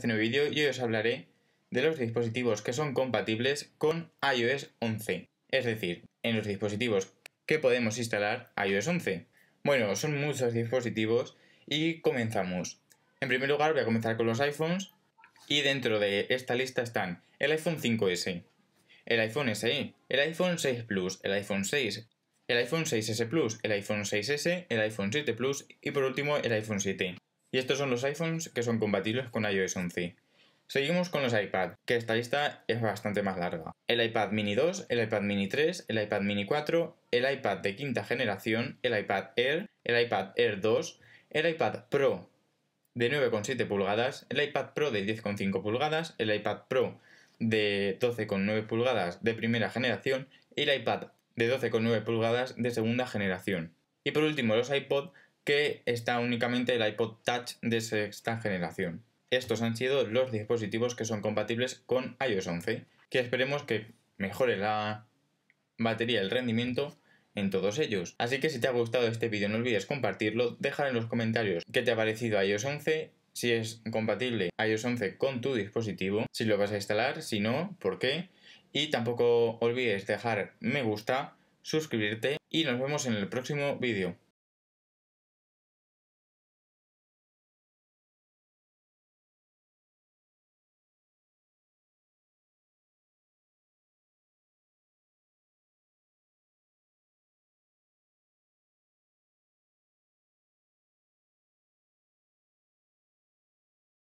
este nuevo vídeo y hoy os hablaré de los dispositivos que son compatibles con iOS 11, es decir, en los dispositivos que podemos instalar iOS 11. Bueno, son muchos dispositivos y comenzamos. En primer lugar voy a comenzar con los iPhones y dentro de esta lista están el iPhone 5S, el iPhone SE, el iPhone 6 Plus, el iPhone 6, el iPhone 6S Plus, el iPhone 6S, el iPhone 7 Plus y por último el iPhone 7. Y estos son los iPhones que son compatibles con iOS 11. Seguimos con los iPad, que esta lista es bastante más larga. El iPad mini 2, el iPad mini 3, el iPad mini 4, el iPad de quinta generación, el iPad Air, el iPad Air 2, el iPad Pro de 9,7 pulgadas, el iPad Pro de 10,5 pulgadas, el iPad Pro de 12,9 pulgadas de primera generación y el iPad de 12,9 pulgadas de segunda generación. Y por último, los iPod que está únicamente el iPod Touch de sexta generación. Estos han sido los dispositivos que son compatibles con iOS 11, que esperemos que mejore la batería, el rendimiento en todos ellos. Así que si te ha gustado este vídeo no olvides compartirlo, dejar en los comentarios qué te ha parecido iOS 11, si es compatible iOS 11 con tu dispositivo, si lo vas a instalar, si no, por qué. Y tampoco olvides dejar me gusta, suscribirte y nos vemos en el próximo vídeo.